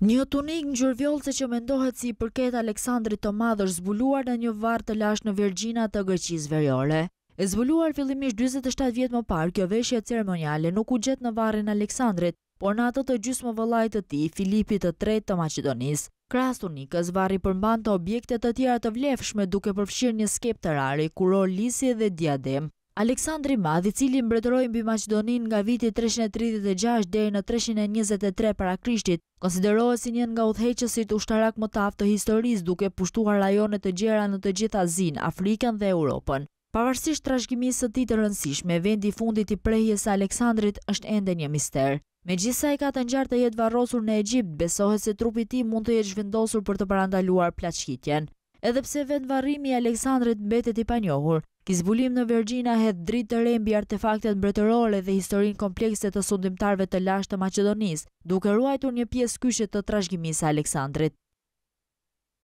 Një tunik në gjurvjollëse që mendohet si përket Aleksandri të madhë është zbuluar në një vartë të lash në Virgjina të Greqis Verjore. E zbuluar fillimisht 27 vjetë më parë, kjo veshje ceremoniale nuk u gjetë në varin Aleksandrit, por në atë të gjysë më vëllajtë të ti, Filipit të tretë të Macedonisë. Kras tunikës vari përmban të objekte të tjera të vlefshme duke përfshirë një skep të rari, kuror lisi dhe diadem. Aleksandri Madhi, cili mbretërojnë mbi Macedonin nga viti 336 dhe në 323 para krishtit, konsiderohet si njën nga udheqësit ushtarak më taftë të historisë duke pushtuar rajonet të gjera në të gjitha zinë, Afrikën dhe Europën. Pavarësisht trashgjimisë të ti të rëndësishme, vendi fundit i prejhjes Aleksandrit është ende një mister. Me gjithsa e ka të njartë të jetë varrosur në Egjipt, besohet se trupi ti mund të jetë zhvendosur për të parandaluar plaqshkitjen. Edhepse vend varrimi Aleksandrit mbetet i panjohur, Ky zbulim në Vergjina het dritë të rembi artefaktet mbretërore dhe historinë komplekse të sundimtarëve të lashtë të Maqedonisë, duke ruajtur një pjesë kyçe të trashëgimisë së Aleksandrit.